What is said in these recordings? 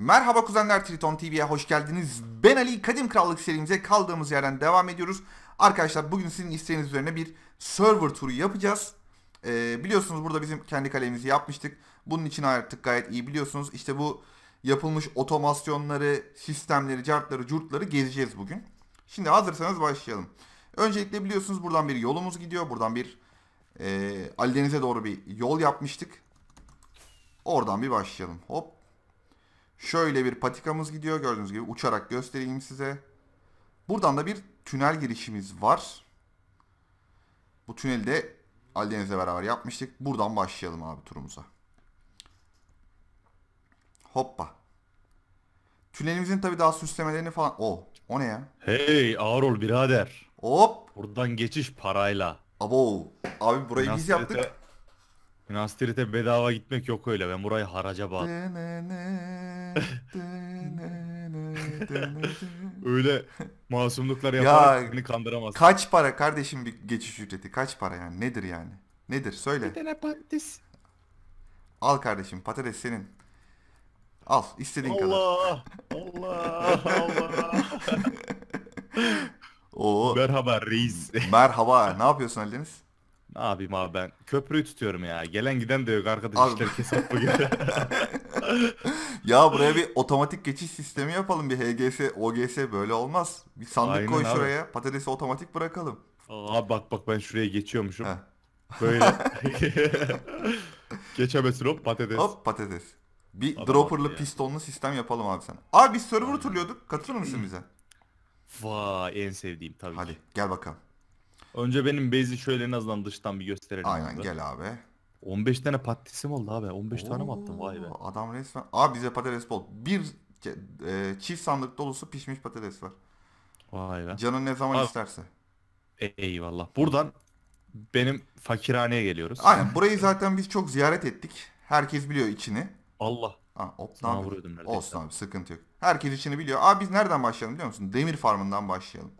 Merhaba kuzenler Triton TV'ye hoş geldiniz. Ben Ali Kadim Krallık serimize kaldığımız yerden devam ediyoruz. Arkadaşlar bugün sizin isteğiniz üzerine bir server turu yapacağız. Ee, biliyorsunuz burada bizim kendi kalemizi yapmıştık. Bunun için artık gayet iyi biliyorsunuz. İşte bu yapılmış otomasyonları, sistemleri, cartları, curtları gezeceğiz bugün. Şimdi hazırsanız başlayalım. Öncelikle biliyorsunuz buradan bir yolumuz gidiyor. Buradan bir e, Ali Deniz'e doğru bir yol yapmıştık. Oradan bir başlayalım. Hop Şöyle bir patikamız gidiyor gördüğünüz gibi uçarak göstereyim size. Buradan da bir tünel girişimiz var. Bu tüneli de Aldeniz'le beraber yapmıştık. Buradan başlayalım abi turumuza. Hoppa. Tünelimizin tabi daha süslemelerini falan... O, o ne ya? Hey Arol birader. Hop. Buradan geçiş parayla. Abo. Abi burayı Nasıl biz yaptık. Nastirit'e bedava gitmek yok öyle. Ben burayı haraca bağlı. öyle masumluklar yaparak ya, seni kandıramaz. Kaç para kardeşim bir geçiş ücreti? Kaç para yani? Nedir yani? Nedir? Söyle. Bir tane patates. Al kardeşim patates senin. Al istediğin Allah, kadar. Allah Allah Allah. Merhaba reis. Merhaba. Ne yapıyorsun Ali Deniz? Abim abi ben köprüyü tutuyorum ya. Gelen giden de yok arkadaş Abi- işler kesap bu gibi. Ya buraya bir otomatik geçiş sistemi yapalım bir HGS, OGS böyle olmaz. Bir sandık Aynen koy abi. şuraya, patatesi otomatik bırakalım. Abi bak bak ben şuraya geçiyormuşum. Heh. Böyle. Geçemesin hop patates. Hop patates. Bir Adam dropperlı haklı pistonlu sistem yapalım abi sana. Abi biz server turluyorduk. Katılır mısın bize? Vay en sevdiğim tabii ki. Hadi gel bakalım. Önce benim base'i şöyle en azından dıştan bir gösterelim. Aynen abi. gel abi. 15 tane patatesim oldu abi. 15 Oo, tane mi attım? Vay be. Adam resmen. Abi bize patates bol. Bir e, çift sandık dolusu pişmiş patates var. Vay be. Canın ne zaman abi, isterse. Eyvallah. Buradan benim fakirhaneye geliyoruz. Aynen. Burayı zaten biz çok ziyaret ettik. Herkes biliyor içini. Allah. Ha, op Sana vuruyordum neredeyse. Olsun abi sıkıntı yok. Herkes içini biliyor. Abi biz nereden başlayalım biliyor musun? Demir farmından başlayalım.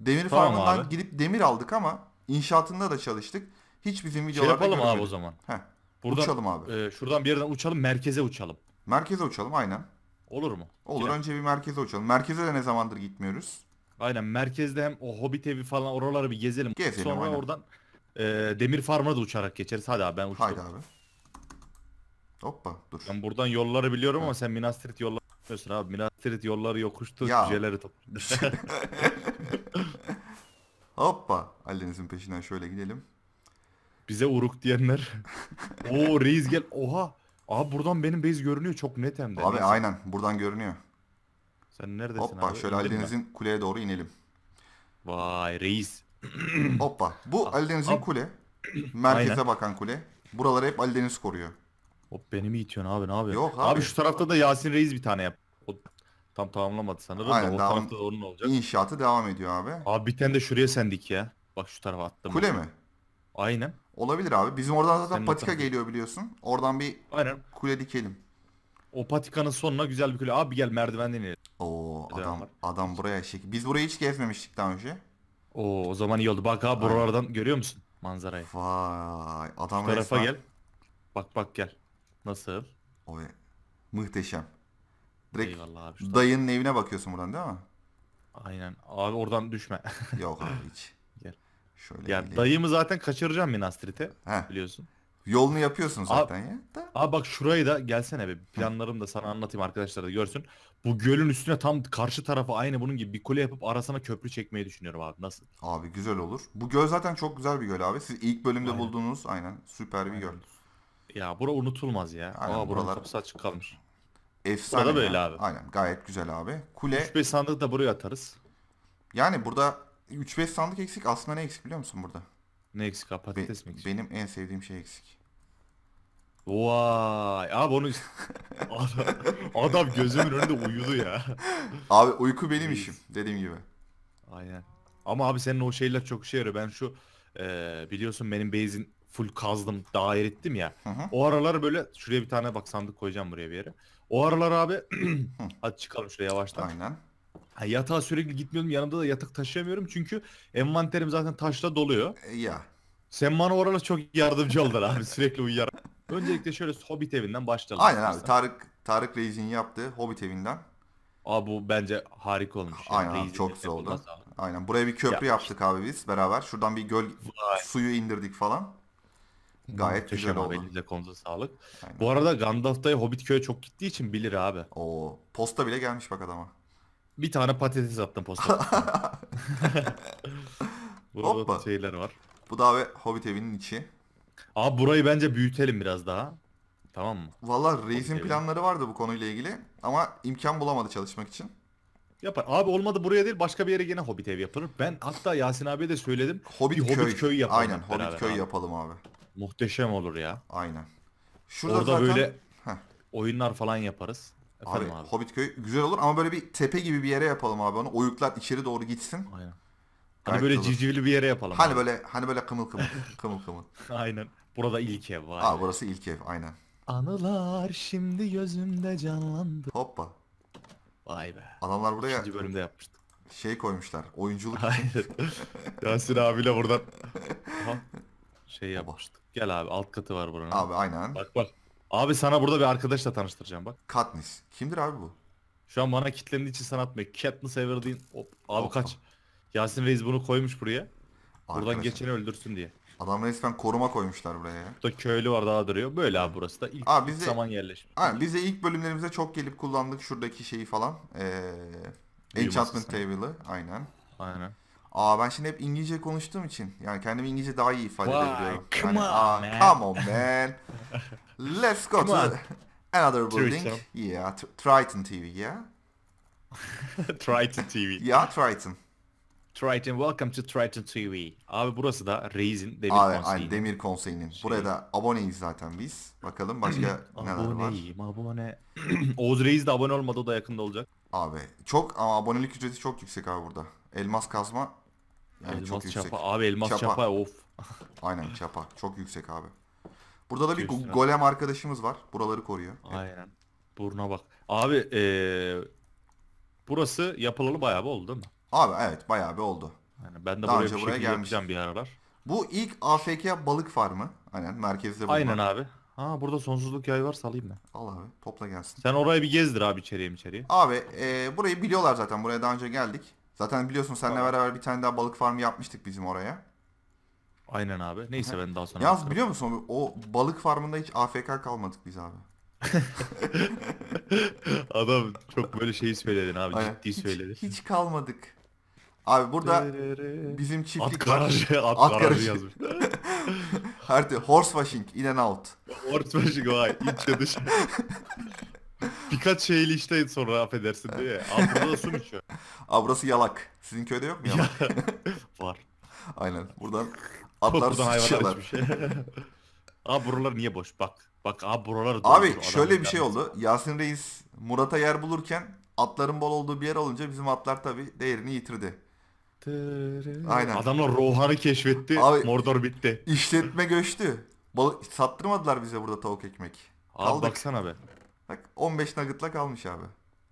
Demir tamam farmından abi. gidip demir aldık ama inşaatında da çalıştık. Hiç bizim şey videolarda şey yapalım abi o zaman. Heh. Buradan, uçalım abi. E, şuradan bir yerden uçalım merkeze uçalım. Merkeze uçalım aynen. Olur mu? Olur Yine. önce bir merkeze uçalım. Merkeze de ne zamandır gitmiyoruz. Aynen merkezde hem o Hobbit evi falan oraları bir gezelim. gezelim Sonra aynen. oradan e, demir farmına da uçarak geçeriz. Hadi abi ben uçtum. Haydi abi. Hoppa dur. Ben buradan yolları biliyorum ha. ama sen Minas Tirith yolları yapmıyorsun abi. Minas yolları yokuştu, ya. cüceleri topladı. Hoppa. Ali'nizin peşinden şöyle gidelim. Bize uruk diyenler. Oo reis gel. Oha. Abi buradan benim base görünüyor çok net hem de. Abi Neyse. aynen buradan görünüyor. Sen neredesin Hoppa, abi? Hoppa şöyle Ali'nizin kuleye doğru inelim. Vay reis. Hoppa. Bu Ali'nizin kule. Merkeze aynen. bakan kule. Buraları hep Ali Deniz koruyor. O beni mi itiyorsun abi ne yapıyorsun? Yok abi. Abi şu tarafta da Yasin Reis bir tane yap. O tam tamamlamadı sanırım Aynen, da o tarafta da onun olacak. İnşaatı devam ediyor abi. Abi bir tane de şuraya sendik ya. Bak şu tarafa attım. Kule mi? Aynen. Olabilir abi. Bizim oradan zaten Senin patika hatta. geliyor biliyorsun. Oradan bir Aynen. kule dikelim. O patikanın sonuna güzel bir kule. Abi gel merdivenden inelim. Oo adam adam buraya şey. Biz burayı hiç gezmemiştik daha önce. Oo o zaman iyi oldu. Bak abi Aynen. görüyor musun manzarayı? Vay adam Bu tarafa resmen- gel. Bak bak gel. Nasıl? Oy. Muhteşem. Direkt Eyvallah abi. şuradan. dayının evine bakıyorsun buradan değil mi? Aynen. Abi oradan düşme. Yok abi hiç. Gel. Şöyle ya geleyim. dayımı zaten kaçıracağım Minas Tirith'e biliyorsun. Yolunu yapıyorsun zaten ya. Da. Abi bak şurayı da gelsene be. Planlarımı da sana anlatayım arkadaşlar da görsün. Bu gölün üstüne tam karşı tarafa aynı bunun gibi bir kule yapıp arasına köprü çekmeyi düşünüyorum abi. Nasıl? Abi güzel olur. Bu göl zaten çok güzel bir göl abi. Siz ilk bölümde Aynen. bulduğunuz aynen süper bir göl. Ya bura unutulmaz ya. Aynen, Aa buranın buralar- kapısı açık kalmış. Efsane. Burada böyle abi. Aynen gayet güzel abi. Kule 3-5 sandık da buraya atarız. yani burada 3-5 sandık eksik aslında ne eksik biliyor musun burada? Ne eksik ha? Be- patates mi eksik? benim en sevdiğim şey eksik. Vay abi onu adam, gözümün önünde uyudu ya. Abi uyku benim işim dediğim gibi. Aynen. Ama abi senin o şeyler çok işe yarıyor. Ben şu eee, biliyorsun benim base'in full kazdım, dair erittim ya. Hı hı. O aralar böyle şuraya bir tane bak sandık koyacağım buraya bir yere. O aralar abi hadi çıkalım şuraya yavaştan. Aynen. Ha, yatağa sürekli gitmiyorum. Yanımda da yatak taşıyamıyorum çünkü envanterim zaten taşla doluyor. E, ya. Sen bana oralar çok yardımcı oldun abi sürekli uyuyar. Öncelikle şöyle Hobbit evinden başlayalım. Aynen abi Tarık Tarık Reis'in yaptığı Hobbit evinden. Aa bu bence harika olmuş. Aynen yani. abi, çok güzel oldu. Aynen buraya bir köprü ya. yaptık abi biz beraber. Şuradan bir göl Vay. suyu indirdik falan. Gayet Teşekkür güzel oldu. Elinize konuda sağlık. Aynen. Bu arada Gandalf'taya Hobbit köye çok gittiği için bilir abi. Oo, posta bile gelmiş bak adama. Bir tane patates attım posta. Burada Hoppa. şeyler var. Bu da abi Hobbit evinin içi. Abi burayı bence büyütelim biraz daha. Tamam mı? Valla reisin Hobbit planları evi. vardı bu konuyla ilgili ama imkan bulamadı çalışmak için. Yapar. Abi olmadı buraya değil başka bir yere gene Hobbit ev yapılır. Ben hatta Yasin abiye de söyledim. Hobbit, bir köy. Hobbit köyü yapalım. Aynen Hobbit köyü abi. yapalım abi. Muhteşem olur ya. Aynen. Şurada Orada zaten... böyle Heh. oyunlar falan yaparız. abi, abi Hobbit köyü güzel olur ama böyle bir tepe gibi bir yere yapalım abi onu. Oyuklar içeri doğru gitsin. Aynen. Hani böyle olur. civcivli bir yere yapalım. Hani abi. böyle hani böyle kımıl kımıl kımıl kımıl. aynen. Burada ilk ev var. Aa burası ilk ev aynen. Anılar şimdi gözümde canlandı. Hoppa. Vay be. Adamlar buraya İkinci bölümde yapmıştık. Şey koymuşlar. Oyunculuk. Aynen. Yasin abiyle buradan. Şey yap. Gel abi alt katı var buranın. Abi aynen. Bak bak. Abi sana burada bir arkadaşla tanıştıracağım bak. Katniss. Kimdir abi bu? Şu an bana kitlendiği için sana atmıyor. Katniss Everdeen. Hop. Abi Hop. kaç. Yasin Reis bunu koymuş buraya. Arkadaşlar. Buradan geçeni öldürsün diye. Adam resmen koruma koymuşlar buraya. Burada köylü var daha duruyor. Böyle abi burası da ilk, abi bize, zaman yerleşim. Abi bize ilk bölümlerimize çok gelip kullandık şuradaki şeyi falan. Ee, Enchantment Table'ı aynen. Aynen. Aa ben şimdi hep İngilizce konuştuğum için yani kendimi İngilizce daha iyi ifade Why? edebiliyorum. Come yani, on aa, man. Come on man. Let's go to another building. Triton. Yeah, Triton TV yeah. Triton TV. yeah Triton. Triton, welcome to Triton TV. Abi burası da Reis'in Demir Abi, Konseyi'nin. Aynen, Demir Konseyi'nin. Şey... Buraya da aboneyiz zaten biz. Bakalım başka neler var. Aboneyim, abone. Oğuz Reis de abone olmadı, o da yakında olacak. Abi çok ama abonelik ücreti çok yüksek abi burada. Elmas kazma Evet, elmas çok çapa. Abi elmas çapa. çapa of. Aynen çapa. Çok yüksek abi. Burada da bir Göster. golem arkadaşımız var. Buraları koruyor. Aynen. Evet. Buruna bak. Abi ee, burası yapılalı bayağı bir oldu değil mi? Abi evet bayağı bir oldu. Yani ben de Daha buraya bir buraya gelmiş. yapacağım bir aralar. Bu ilk AFK balık farmı. Aynen merkezde bulunan. Aynen abi. Ha burada sonsuzluk yayı var salayım ben. Al abi topla gelsin. Sen oraya bir gezdir abi içeriye içeriye. Abi e, burayı biliyorlar zaten buraya daha önce geldik. Zaten biliyorsun seninle Aa. beraber bir tane daha balık farmı yapmıştık bizim oraya. Aynen abi. Neyse ben daha sonra. Yaz biliyor musun o balık farmında hiç AFK kalmadık biz abi. Adam çok böyle şeyi söyledin abi Aynen. ciddi söyledin. Hiç kalmadık. Abi burada bizim çiftlik at garajı, at, at garajı yazmış. Her horse washing in and out. Horse washing vay. İç dışarı. Birkaç şeyli işte sonra affedersin diye. ya. Abra'da da su mu içiyor? Abrası yalak. Sizin köyde yok mu yalak? Var. Aynen. Buradan atlar Burada su hayvanlar içiyorlar. Abi buralar niye boş? Bak. Bak abi buralar dolu. Abi şöyle bir şey oldu. Yasin Reis Murat'a yer bulurken atların bol olduğu bir yer olunca bizim atlar tabii değerini yitirdi. Aynen. Adamlar Rohan'ı keşfetti. Abi- Mordor bitti. İşletme göçtü. sattırmadılar bize burada tavuk ekmek. Abi baksana be. Bak 15 nugget'la kalmış abi.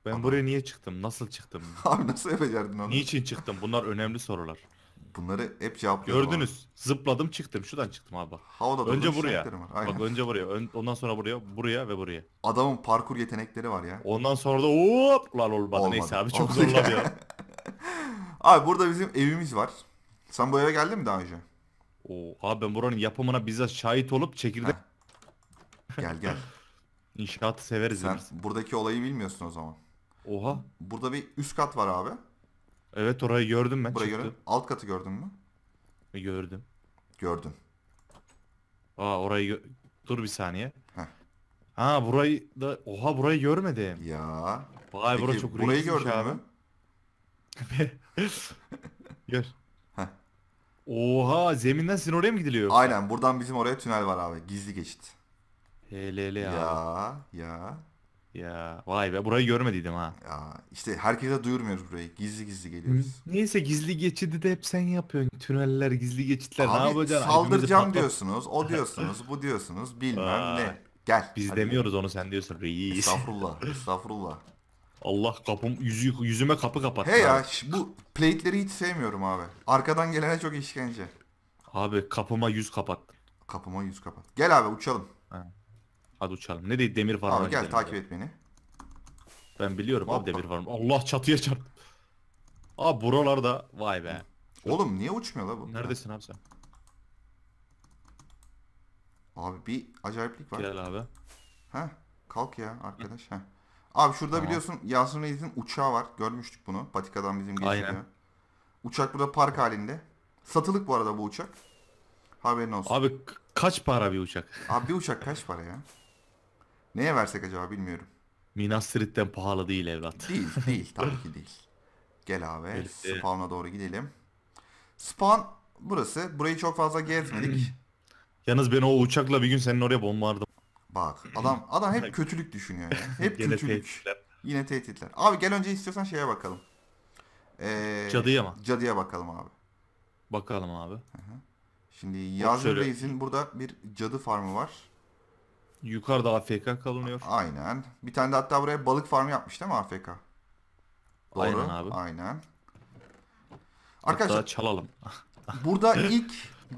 Ben Ama- buraya niye çıktım? Nasıl çıktım? Abi nasıl becerdin onu? Niçin çıktım? Bunlar önemli sorular. Bunları hep cevaplıyorum. abi. Gördünüz. Zıpladım çıktım. Şuradan çıktım abi bak. Havada Önce buraya. yeteneklerim Var. Bak önce buraya. ondan sonra buraya. Buraya ve buraya. Adamın parkur yetenekleri var ya. Ondan sonra da hop lan olmadı. Olmadı. Neyse abi çok Olmadı. zorlamıyor. Abi burada bizim evimiz var. Sen bu eve geldin mi daha önce? Oo, abi ben buranın yapımına bize şahit olup çekirdek Gel gel. İnşaatı severiz. Sen dersin. buradaki olayı bilmiyorsun o zaman. Oha. Burada bir üst kat var abi. Evet orayı gördüm ben. Burayı çıktı. Alt katı gördün mü? E, gördüm. Gördüm. Aa orayı gö- dur bir saniye. Heh. Ha burayı da oha burayı görmedim. Ya. Vay burası çok burayı gördün abi. Gör. Heh. Oha zeminden sizin oraya mı gidiliyor? Aynen buradan bizim oraya tünel var abi. Gizli geçit. HLL ya. Ya ya. Ya vay be burayı görmediydim ha. Ya işte herkese duyurmuyoruz burayı. Gizli gizli geliyoruz. Neyse gizli geçidi de hep sen yapıyorsun. Tüneller, gizli geçitler. Abi, ne yapacaksın? Saldıracağım diyorsunuz. O diyorsunuz, bu diyorsunuz. Bilmem ne. Gel. Biz hadi. demiyoruz onu sen diyorsun reis. Estağfurullah. Estağfurullah. Allah kapım yüzü, yüzüme kapı kapat. He ya bu plate'leri hiç sevmiyorum abi. Arkadan gelene çok işkence. Abi kapıma yüz kapat. Kapıma yüz kapat. Gel abi uçalım. Ha. Hadi uçalım. Ne değil demir var Abi gel takip et beni. Ben biliyorum Hoppa. abi demir var. mı? Allah çatıya çarp. Abi buralarda vay be. Oğlum niye uçmuyor la bu? Neredesin abi sen? Abi bir acayiplik var. Gel abi. Ha kalk ya arkadaş. ha. Abi şurada tamam. biliyorsun Yasin Reis'in uçağı var. Görmüştük bunu. Patikadan bizim geçiyor. Aynen. Uçak burada park halinde. Satılık bu arada bu uçak. Haberin olsun. Abi kaç para bir uçak? Abi bir uçak kaç para ya? Neye versek acaba bilmiyorum. Minas Tirith'ten pahalı değil evlat. Değil değil tabii ki değil. Gel abi evet, spawn'a doğru gidelim. Spawn burası. Burayı çok fazla gezmedik. Hmm. Yalnız ben o uçakla bir gün senin oraya bombardım. Bak adam adam hep kötülük düşünüyor ya. Hep Yine kötülük. Tehditler. Yine tehditler. Abi gel önce istiyorsan şeye bakalım. Ee, cadıya mı? Cadıya bakalım abi. Bakalım abi. Hı-hı. Şimdi Yazır Reis'in burada bir cadı farmı var. Yukarıda AFK kalınıyor. Aynen. Bir tane de hatta buraya balık farmı yapmış değil mi AFK? Doğru. Aynen abi. Aynen. Arkadaşlar çalalım. burada ilk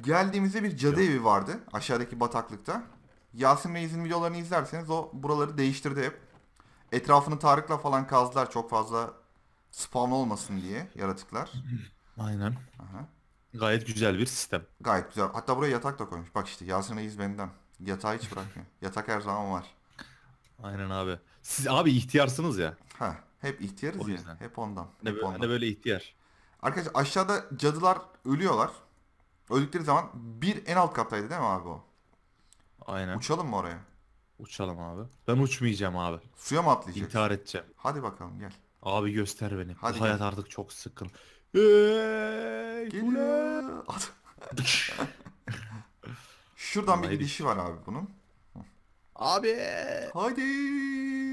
geldiğimizde bir cadı evi vardı aşağıdaki bataklıkta. Yasin Reis'in videolarını izlerseniz o buraları değiştirdi hep. Etrafını Tarık'la falan kazdılar çok fazla spawn olmasın diye yaratıklar. Aynen. Aha. Gayet güzel bir sistem. Gayet güzel. Hatta buraya yatak da koymuş. Bak işte Yasin Reis benden. Yatağı hiç bırakmıyor. Yatak her zaman var. Aynen abi. Siz abi ihtiyarsınız ya. Ha, hep ihtiyarız ya. Hep ondan. Ne, hep böyle, ondan. ne böyle ihtiyar. Arkadaşlar aşağıda cadılar ölüyorlar. Öldükleri zaman bir en alt kattaydı değil mi abi o? Aynen. Uçalım mı oraya? Uçalım abi. Ben uçmayacağım abi. Suya mı atlayacaksın? İntihar edeceğim. Hadi bakalım gel. Abi göster beni. Hadi Bu gel. hayat artık çok sıkın. Hey, Geliyor. Şuradan Vallahi bir gidişi var abi bunun. Abi. Haydi.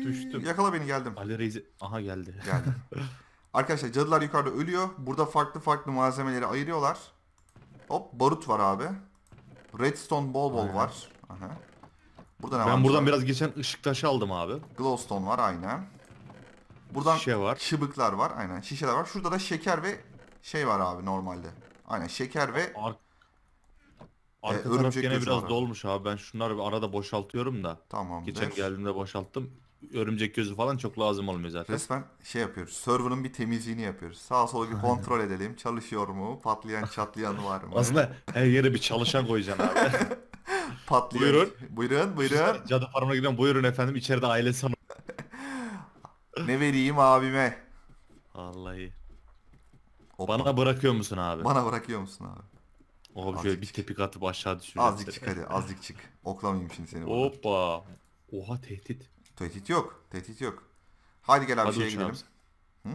Düştüm. Yakala beni geldim. Ali Reis aha geldi. Geldi. Arkadaşlar cadılar yukarıda ölüyor. Burada farklı farklı malzemeleri ayırıyorlar. Hop barut var abi. Redstone bol bol aynen. var. Aha. Burada ne ben var? Ben buradan biraz geçen ışık taşı aldım abi. Glowstone var aynen. Buradan Şişe var. çıbıklar var aynen. Şişeler var. Şurada da şeker ve şey var abi normalde. Aynen şeker ve Ar Arka e, taraf örümcek gene biraz var. dolmuş abi. Ben şunları bir arada boşaltıyorum da. Tamam. Geçen geldiğimde boşalttım. Örümcek gözü falan çok lazım olmuyor zaten. Resmen şey yapıyoruz. Server'ın bir temizliğini yapıyoruz. Sağa sola bir kontrol edelim. Çalışıyor mu? Patlayan çatlayan var mı? Aslında her yere bir çalışan koyacaksın abi. Patlayan. Buyurun. Buyurun buyurun. Cadı farmına gidiyorum. Buyurun efendim. İçeride aile sanırım. ne vereyim abime? Vallahi. Opa. Bana bırakıyor musun abi? Bana bırakıyor musun abi? Abi azıcık şöyle bir çık. tepik atıp aşağı düşüreceğim. Azıcık çık hadi azıcık çık. Oklamayayım şimdi seni. bana. Oha tehdit. Tehdit yok. Tehdit yok. Hadi gel abi Hadi şeye gidelim. Hı?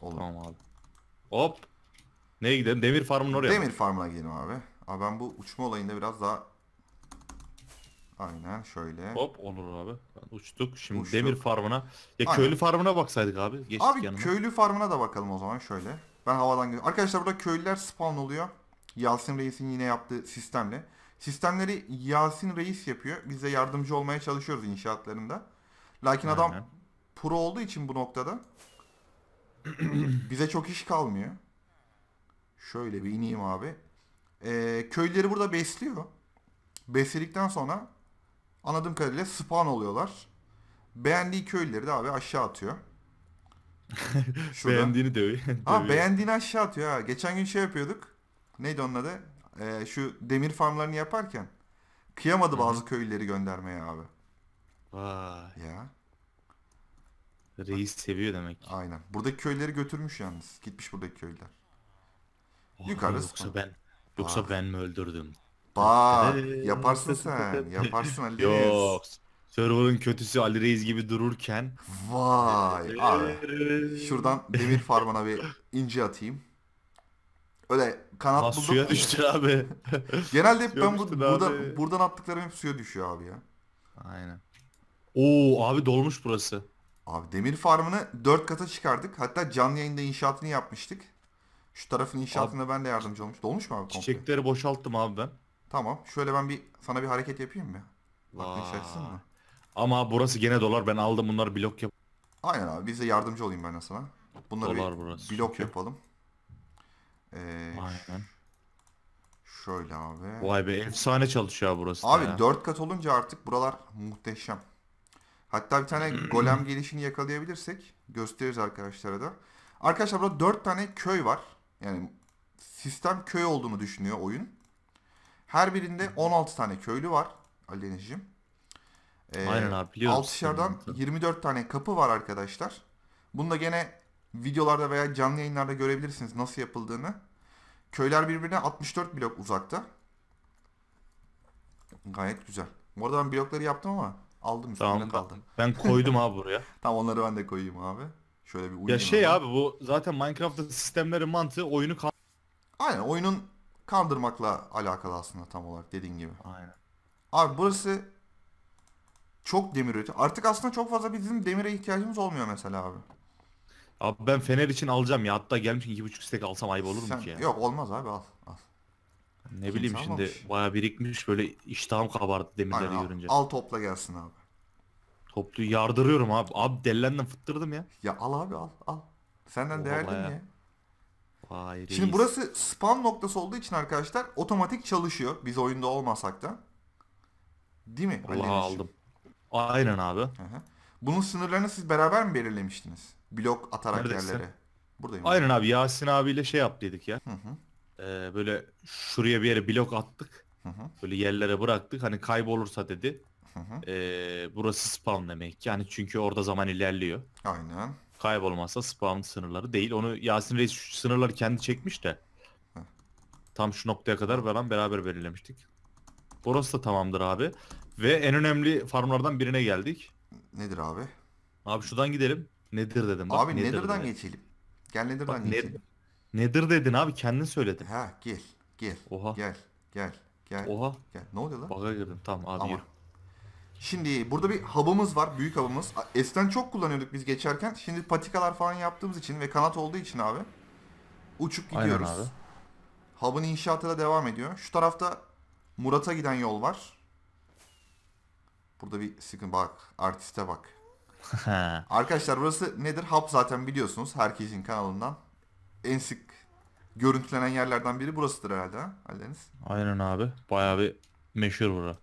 Olur. Tamam abi. Hop. Neye gidelim? Demir farmına oraya. Demir farmına gidelim abi. Abi ben bu uçma olayında biraz daha Aynen şöyle. Hop olur abi. Uçtuk. Şimdi Uçtuk. demir farmına. Ya Aynen. köylü farmına baksaydık abi. Geçtik abi yanına. köylü farmına da bakalım o zaman şöyle. Ben havadan görüyorum. Arkadaşlar burada köylüler spawn oluyor. Yasin Reis'in yine yaptığı sistemle. Sistemleri Yasin Reis yapıyor. Biz de yardımcı olmaya çalışıyoruz inşaatlarında. Lakin Aynen. adam pro olduğu için bu noktada bize çok iş kalmıyor. Şöyle bir ineyim abi. Ee, köylüleri burada besliyor. Besledikten sonra anladığım kadarıyla spawn oluyorlar. Beğendiği köyleri de abi aşağı atıyor. Şurada. Beğendiğini dövüyor. ha beğendiğini aşağı atıyor ha. Geçen gün şey yapıyorduk. Neydi onun adı? Ee, şu demir farmlarını yaparken kıyamadı bazı köylüleri göndermeye abi. Vay. Ya. Reis seviyor demek. Aynen. Buradaki köyleri götürmüş yalnız. Gitmiş buradaki köylüler. Oh, Yukarı yoksa sıkıntı. ben yoksa Bak. ben mi öldürdüm? Bak ee, yaparsın sen. Yaparsın Ali Yok. Server'ın kötüsü Ali Reis gibi dururken. Vay ee, abi. Şuradan demir farmına bir ince atayım. Öyle kanat Lan suya düştü abi. Genelde hep ben bu, burada, abi. buradan attıklarım hep suya düşüyor abi ya. Aynen. Oo abi dolmuş burası. Abi demir farmını 4 kata çıkardık. Hatta canlı yayında inşaatını yapmıştık. Şu tarafın inşaatına ben de yardımcı olmuş. Dolmuş mu abi komple? Çiçekleri boşalttım abi ben. Tamam. Şöyle ben bir sana bir hareket yapayım mı? Bak Vay. inşaatsın mı? Ama burası gene dolar ben aldım bunları blok yap. Aynen abi bize yardımcı olayım ben de sana. Bunları Dolar bir burası. blok Okey. yapalım. Ee, Aynen. şöyle abi. Vay be efsane çalışıyor burası. da ya. Abi 4 kat olunca artık buralar muhteşem. Hatta bir tane golem gelişini yakalayabilirsek gösteririz arkadaşlara da. Arkadaşlar burada 4 tane köy var. Yani sistem köy olduğunu düşünüyor oyun. Her birinde 16 tane köylü var. Ali Denizciğim. Ee, Aynen abi biliyorum. Altışardan 24 tane kapı var arkadaşlar. Bunu da gene videolarda veya canlı yayınlarda görebilirsiniz nasıl yapıldığını. Köyler birbirine 64 blok uzakta. Gayet güzel. Bu arada ben blokları yaptım ama aldım üstüne tamam, kaldım. Ben koydum abi buraya. tamam onları ben de koyayım abi. Şöyle bir Ya şey abi. abi bu zaten Minecraft'ta sistemlerin mantığı oyunu kan Aynen oyunun kandırmakla alakalı aslında tam olarak dediğin gibi. Aynen. Abi burası çok demir üretiyor. Artık aslında çok fazla bizim demire ihtiyacımız olmuyor mesela abi. Abi ben Fener için alacağım ya. Hatta gelmiş 2.5 stek alsam ayıp olur mu ki ya? Yok olmaz abi al. al. Ne Kimse bileyim şimdi almamış. bayağı birikmiş böyle iştahım kabardı demirleri Aynen, görünce. Al topla gelsin abi. Toplu yardırıyorum abi. Abi delilenden fıttırdım ya. Ya al abi al al. Senden değerli mi ya? Vay reis. Şimdi burası spam noktası olduğu için arkadaşlar otomatik çalışıyor. Biz oyunda olmasak da. Değil mi? Allah aldım. Aynen abi. Aha. Bunun sınırlarını siz beraber mi belirlemiştiniz? Blok atarak Neredesin? yerlere. Buradayım. Aynen abi Yasin abiyle şey yap dedik ya. Hı hı. Ee, böyle şuraya bir yere blok attık. Hı hı. Böyle yerlere bıraktık. Hani kaybolursa dedi. Hı hı. Ee, burası spawn demek. Yani çünkü orada zaman ilerliyor. Aynen. Kaybolmazsa spam sınırları değil. Onu Yasin Reis şu sınırları kendi çekmiş de. Hı. Tam şu noktaya kadar falan beraber belirlemiştik. Burası da tamamdır abi. Ve en önemli farmlardan birine geldik. Nedir abi? Abi şuradan gidelim. Nedir dedim. Bak, abi nedir Nether'dan geçelim. Gel Nether'dan geçelim. nedir dedin abi kendin söyledin. Ha gel gel. Oha. Gel gel gel. Oha. Gel. Ne oluyor lan? Baga girdim tamam abi Ama. Şimdi burada bir hub'ımız var. Büyük hub'ımız. Eskiden çok kullanıyorduk biz geçerken. Şimdi patikalar falan yaptığımız için ve kanat olduğu için abi. Uçup gidiyoruz. Aynen abi. Hub'ın inşaatı da devam ediyor. Şu tarafta Murat'a giden yol var. Burada bir sıkıntı bak. Artiste bak. Arkadaşlar burası nedir? Hap zaten biliyorsunuz herkesin kanalından. En sık görüntülenen yerlerden biri burasıdır herhalde ha Aldeniz. Aynen abi. Bayağı bir meşhur bura.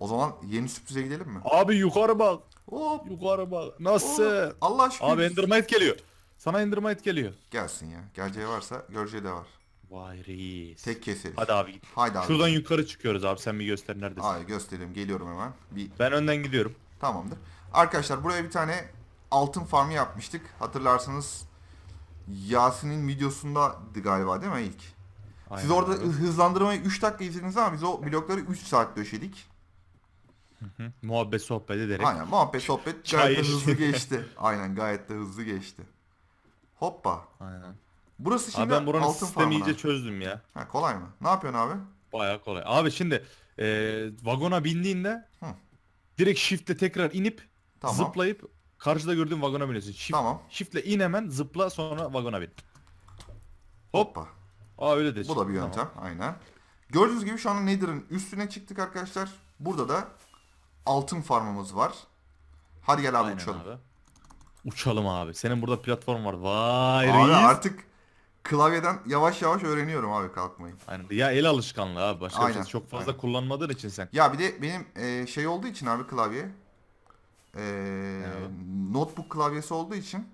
O zaman yeni sürprize gidelim mi? Abi yukarı bak. Hop. Yukarı bak. Nasıl? Hop. Allah aşkına. Abi Endermite geliyor. Sana Endermite geliyor. Gelsin ya. Geleceği varsa göreceği de var. Vay reis. Tek keseriz. Hadi abi git. Haydi abi. Şuradan yukarı çıkıyoruz abi sen bir göster neredesin. Hayır göstereyim geliyorum hemen. Bir... Ben önden gidiyorum. Tamamdır. Arkadaşlar buraya bir tane altın farmı yapmıştık. Hatırlarsanız Yasin'in videosundaydı galiba değil mi ilk? Aynen, Siz orada evet. hızlandırmayı 3 dakika izlediniz ama biz o blokları 3 saat döşedik. Hı hı. Muhabbet sohbet ederek. Aynen muhabbet sohbet gayet de hızlı geçti. Aynen gayet de hızlı geçti. Hoppa. Aynen. Burası şimdi abi ben buranın altın sistemi farmına. iyice çözdüm ya. Ha, kolay mı? Ne yapıyorsun abi? Baya kolay. Abi şimdi e, vagona bindiğinde Hı. direkt shift'le tekrar inip tamam. zıplayıp karşıda gördüğün vagona biniyorsun. Shift, tamam. Shift'le in hemen zıpla sonra vagona bin. Hop. Hoppa. Aa öyle de. Bu da bir yöntem. Tamam. Aynen. Gördüğünüz gibi şu an Nether'ın üstüne çıktık arkadaşlar. Burada da altın farmımız var. Hadi gel abi Aynen uçalım. Abi. Uçalım abi. Senin burada platform var. Vay abi reis. artık klavyeden yavaş yavaş öğreniyorum abi kalkmayı. Aynen. Ya el alışkanlığı abi. Başka Aynen. bir şey çok fazla Aynen. kullanmadığın için sen. Ya bir de benim e, şey olduğu için abi klavye. E, Notebook klavyesi olduğu için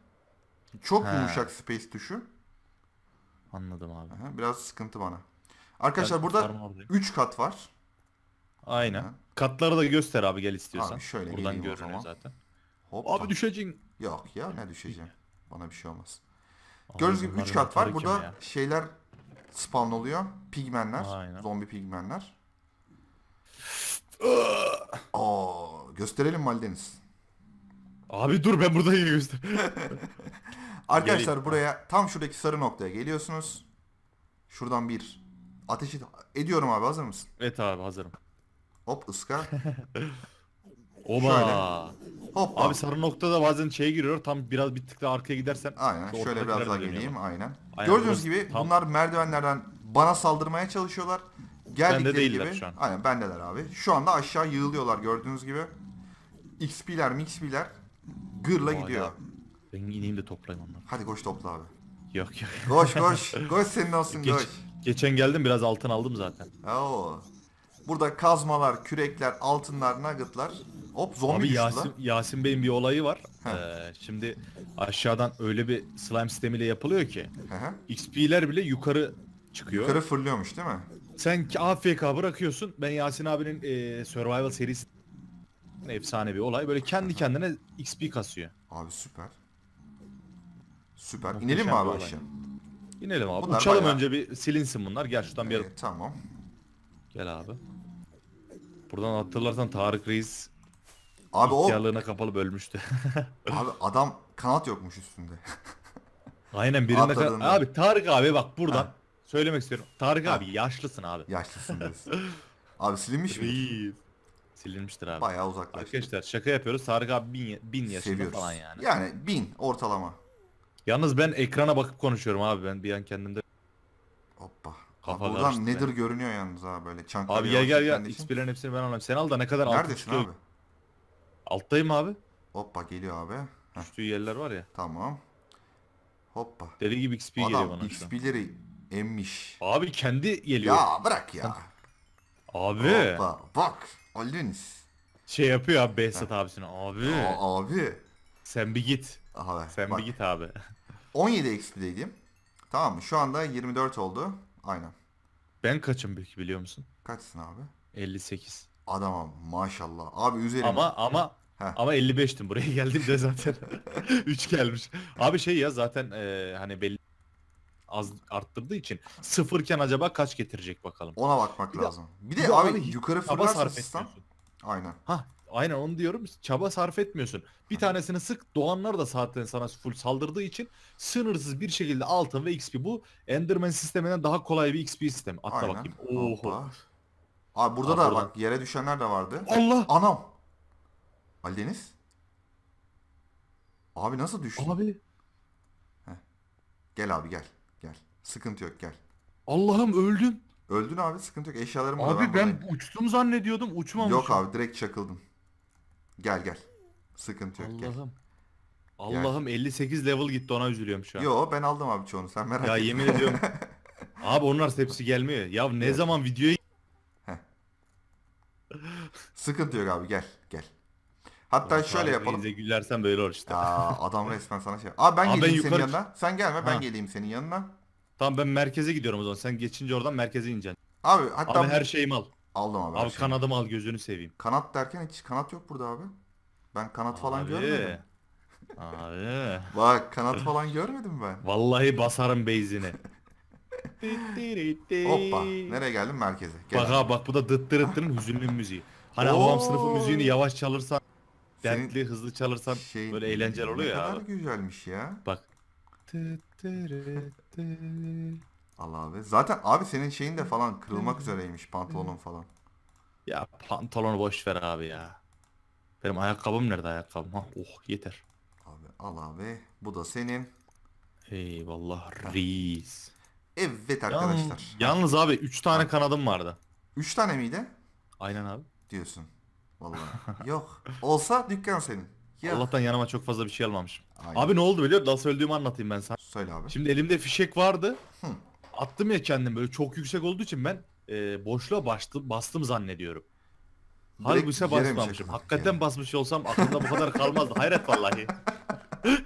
çok He. yumuşak space tuşu. Anladım abi. Aha, biraz sıkıntı bana. Arkadaşlar ben burada 3 kat var. Aynen. Aha. Katları da göster abi gel istiyorsan. Abi şöyle Buradan görünüyor zaten. Hop, abi tam. düşeceksin. Yok ya ne düşeceğim. Bana bir şey olmaz. Gördüğünüz gibi 3 kat var. Burada ya? şeyler spawn oluyor. Pigmenler. Aynen. Zombi pigmenler. Aa, gösterelim Maldeniz. Abi dur ben burada göster. Arkadaşlar Gelin. buraya tam şuradaki sarı noktaya geliyorsunuz. Şuradan bir ateş ediyorum abi hazır mısın? Evet abi hazırım. Hop ıska. Oba. Hoppa. Abi sarı noktada bazen şey giriyor. Tam biraz bir tık daha arkaya gidersen. Aynen. Şöyle biraz daha geleyim. Aynen. aynen. Gördüğünüz gibi tam. bunlar merdivenlerden bana saldırmaya çalışıyorlar. Geldikleri bende gibi. Şu an. Aynen bendeler abi. Şu anda aşağı yığılıyorlar gördüğünüz gibi. XP'ler, MXP'ler gırla Oha gidiyor. Ya. Ben ineyim de toplayayım onları. Hadi koş topla abi. Yok yok. Koş koş. koş senin olsun Geç, koş. Geçen geldim biraz altın aldım zaten. Oo. Burada kazmalar, kürekler, altınlar, nuggetlar. Hop zombi Abi düştü Yasin, Yasin Bey'in bir olayı var. Ee, şimdi aşağıdan öyle bir slime sistemiyle yapılıyor ki. Aha. XP'ler bile yukarı çıkıyor. Yukarı fırlıyormuş değil mi? Sen AFK bırakıyorsun. Ben Yasin abinin e, Survival serisi efsane bir olay. Böyle kendi kendine XP kasıyor. Abi süper. Süper. İnelim mi abi bir aşağı? İnelim abi. Bunlar Uçalım bayağı- önce bir silinsin bunlar. Gel şuradan bir Evet, tamam. Gel abi. Buradan hatırlarsan Tarık Reis Abi ihtiyarlığına o... kapalı bölmüştü. abi adam kanat yokmuş üstünde. Aynen birinde kan... Abi Tarık abi bak buradan ha. söylemek istiyorum. Tarık ha. abi yaşlısın abi. Yaşlısın diyorsun. abi silinmiş mi? Silinmiştir abi. Bayağı uzaklaştı. Arkadaşlar şaka yapıyoruz. Tarık abi bin, bin yaşında Seviyoruz. falan yani. Yani bin ortalama. Yalnız ben ekrana bakıp konuşuyorum abi ben bir an kendimde. Hoppa. Kafa abi buradan nedir yani. görünüyor yalnız abi böyle Çankaya. Abi gel gel gel XP'lerin hepsini ben alayım. Sen al da ne kadar altın Neredesin çıkıyor. abi? Alttayım abi. Hoppa geliyor abi. Heh. yerler var ya. Tamam. Hoppa. Deli gibi XP Adam, geliyor bana XP'leri emmiş. Abi kendi geliyor. Ya bırak ya. Abi. Hoppa bak. Alins. Şey yapıyor abi Behzat abisine. Abi. Ya, abi. Sen bir git. Abi, Sen bak. bir git abi. 17 XP'deydim. Tamam mı? Şu anda 24 oldu. Aynen. Ben kaçım peki biliyor musun? Kaçsın abi? 58. Adamım, maşallah. Abi üzerim. Ama ama Heh. ama 55'tim buraya geldiğimde zaten 3 gelmiş. Abi şey ya zaten e, hani belli az arttırdığı için sıfırken acaba kaç getirecek bakalım. Ona bakmak bir lazım. De, bir de abi, abi hani yukarı fırlarsa sistem. Aynen. Ha Aynen onu diyorum. Çaba sarf etmiyorsun. Bir tanesini sık doğanlar da zaten sana full saldırdığı için sınırsız bir şekilde altın ve XP. Bu Enderman sisteminden daha kolay bir XP sistemi. Atla Aynen. bakayım. Oho. Abi burada Abi da buradan. bak yere düşenler de vardı. Allah! Anam! Ali Deniz? Abi nasıl düştün? Abi. Heh. Gel abi gel. Gel. Sıkıntı yok gel. Allah'ım öldüm. Öldün abi sıkıntı yok. Eşyalarım Abi ben, ben uçtum zannediyordum. Uçmamışım. Yok abi direkt çakıldım. Gel gel. Sıkıntı yok gel. Allah'ım. Allah'ım 58 level gitti ona üzülüyorum şu an. Yo ben aldım abi çoğunu sen merak etme. Ya yemin ediyorum. Abi onlar hepsi gelmiyor. Ya ne Evet. zaman videoyu? Sıkıntı yok abi gel gel. Hatta Ulan şöyle Tarık yapalım. Reis'e gülersen böyle olur işte. Ya adam resmen sana şey. Abi ben Abi ben geleyim senin yanına. Sen gelme ben geleyim senin yanına. Tamam ben merkeze gidiyorum o zaman. Sen geçince oradan merkeze ineceksin. Abi hatta Abi her şeyi al. Aldım abi. Abi şey. kanadımı al gözünü seveyim. Kanat derken hiç kanat yok burada abi. Ben kanat abi. falan görmedim. Abi. Bak kanat falan görmedim ben. Vallahi basarım beyzini. Hoppa. Nereye geldim? Merkeze. Gel. Bak abi bak bu da dıt hüzünlü müziği. Hani havam sınıfı müziğini yavaş çalırsan, Senin dertli hızlı çalırsan şey, böyle eğlenceli oluyor ne ya. Ne kadar güzelmiş ya. Bak. Al abi. Zaten abi senin şeyin de falan kırılmak hmm. üzereymiş pantolonun hmm. falan. Ya pantolonu boş ver abi ya. Benim ayakkabım nerede ayakkabım? Ha, oh yeter. Abi al abi. Bu da senin. Eyvallah reis. Evet arkadaşlar. Yalnız abi 3 tane kanadım vardı. 3 tane miydi? Aynen abi. Diyorsun. Vallahi. Yok. Olsa dükkan senin. Yok. Allah'tan yanıma çok fazla bir şey almamışım. Aynen. Abi ne oldu biliyor musun? Nasıl öldüğümü anlatayım ben sana. Söyle abi. Şimdi elimde fişek vardı. Hı attım ya kendim böyle çok yüksek olduğu için ben e, boşluğa bastım, bastım zannediyorum. Halbuki yere basmamışım. Hakikaten Yani. basmış olsam aklımda bu kadar kalmazdı. Hayret vallahi.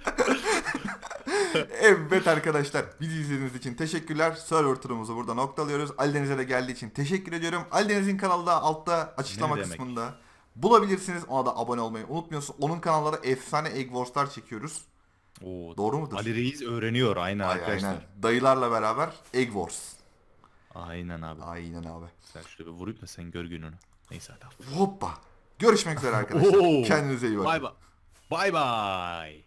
Evet arkadaşlar bizi izlediğiniz için teşekkürler. Server turumuzu burada noktalıyoruz. Ali Deniz'e de geldiği için teşekkür ediyorum. Ali Deniz'in kanalda altta açıklama kısmında bulabilirsiniz. Ona da abone olmayı unutmuyorsunuz. Onun kanallara efsane Egg Wars'lar çekiyoruz. Oo, Doğru mudur? Ali Reis öğreniyor aynen Ay, arkadaşlar. Aynen. Dayılarla beraber Egg Wars. Aynen abi. Aynen abi. Sen şöyle bir vurup da sen gör gününü. Neyse hadi. Hoppa. Görüşmek üzere arkadaşlar. Kendinize iyi bakın. Bay bay. Bay bay.